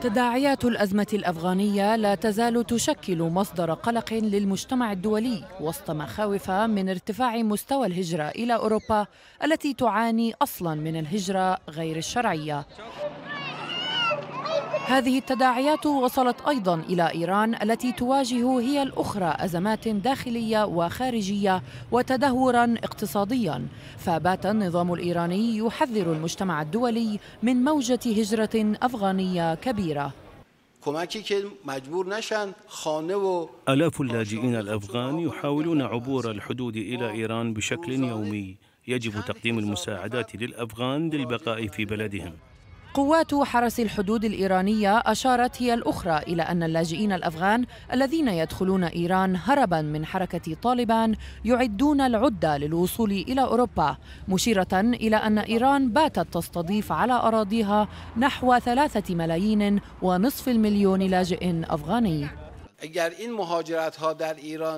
تداعيات الأزمة الأفغانية لا تزال تشكل مصدر قلق للمجتمع الدولي وسط مخاوف من ارتفاع مستوى الهجرة إلى أوروبا التي تعاني أصلا من الهجرة غير الشرعية هذه التداعيات وصلت ايضا الى ايران التي تواجه هي الاخرى ازمات داخليه وخارجيه وتدهورا اقتصاديا فبات النظام الايراني يحذر المجتمع الدولي من موجه هجره افغانيه كبيره آلاف اللاجئين الأفغان يحاولون عبور الحدود إلى إيران بشكل يومي يجب تقديم المساعدات للأفغان للبقاء في بلدهم قوات حرس الحدود الإيرانية أشارت هي الأخرى إلى أن اللاجئين الأفغان الذين يدخلون إيران هربا من حركة طالبان يعدون العدة للوصول إلى أوروبا مشيرة إلى أن إيران باتت تستضيف على أراضيها نحو ثلاثة ملايين ونصف المليون لاجئ أفغاني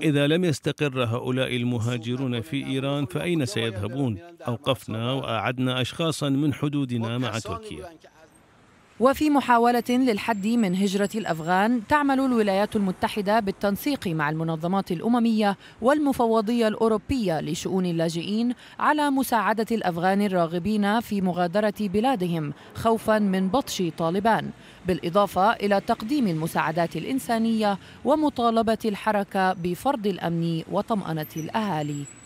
إذا لم يستقر هؤلاء المهاجرون في إيران فأين سيذهبون؟ أوقفنا وأعدنا أشخاصا من حدودنا مع تركيا وفي محاولة للحد من هجرة الأفغان تعمل الولايات المتحدة بالتنسيق مع المنظمات الأممية والمفوضية الأوروبية لشؤون اللاجئين على مساعدة الأفغان الراغبين في مغادرة بلادهم خوفا من بطش طالبان بالإضافة إلى تقديم المساعدات الإنسانية ومطالبة الحركة بفرض الأمن وطمأنة الأهالي